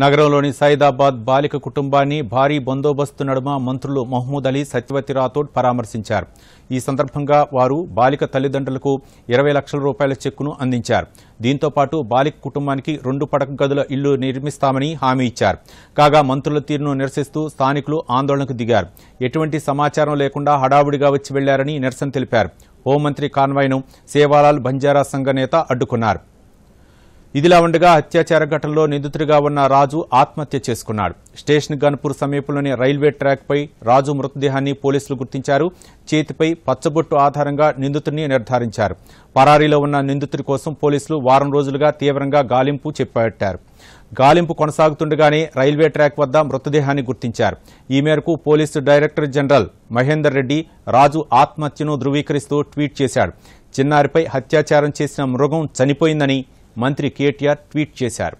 నగరంలోని సైదాబాద్ బాలిక కుటుంబాన్ని భారీ బందోబస్తు నడుమ మంత్రులు మహమూద్ అలీ సత్యవతి రాథోడ్ పరామర్శించారు ఈ సందర్భంగా వారు బాలిక తల్లిదండ్రులకు ఇరవై లక్షల రూపాయల చెక్కును అందించారు దీంతో పాటు బాలిక కుటుంబానికి రెండు పడక గదుల ఇల్లు నిర్మిస్తామని హామీ ఇచ్చారు కాగా మంత్రుల తీరును నిరసిస్తూ స్థానికులు ఆందోళనకు దిగారు ఎటువంటి సమాచారం లేకుండా హడావుడిగా వచ్చి వెళ్లారని నిరసన తెలిపారు హోంమంత్రి కాన్వాయ్ను సేవాలాల్ బంజారా సంఘ నేత అడ్డుకున్నారు ఇదిలా ఉండగా అత్యాచార ఘటనలో నిందితుడిగా ఉన్న రాజు ఆత్మహత్య చేసుకున్నాడు స్టేషన్ గన్పూర్ సమీపంలోని రైల్వే ట్రాక్పై రాజు మృతదేహాన్ని పోలీసులు గుర్తించారు చేతిపై పచ్చబొట్టు ఆధారంగా నిందితుడిని నిర్ధారించారు పరారీలో ఉన్న నిందితుడి కోసం పోలీసులు వారం రోజులుగా తీవ్రంగా గాలింపు చేపట్టారు గాలింపు కొనసాగుతుండగానే రైల్వే ట్రాక్ వద్ద మృతదేహాన్ని గుర్తించారు ఈ మేరకు police director general Mahender Reddy Raju ఆత్మహత్యను ధృవీకరిస్తూ ట్వీట్ చేశాడు చిన్నారిపై అత్యాచారం చేసిన మృగం చనిపోయిందని మంత్రి కేటీఆర్ ట్వీట్ చేశారు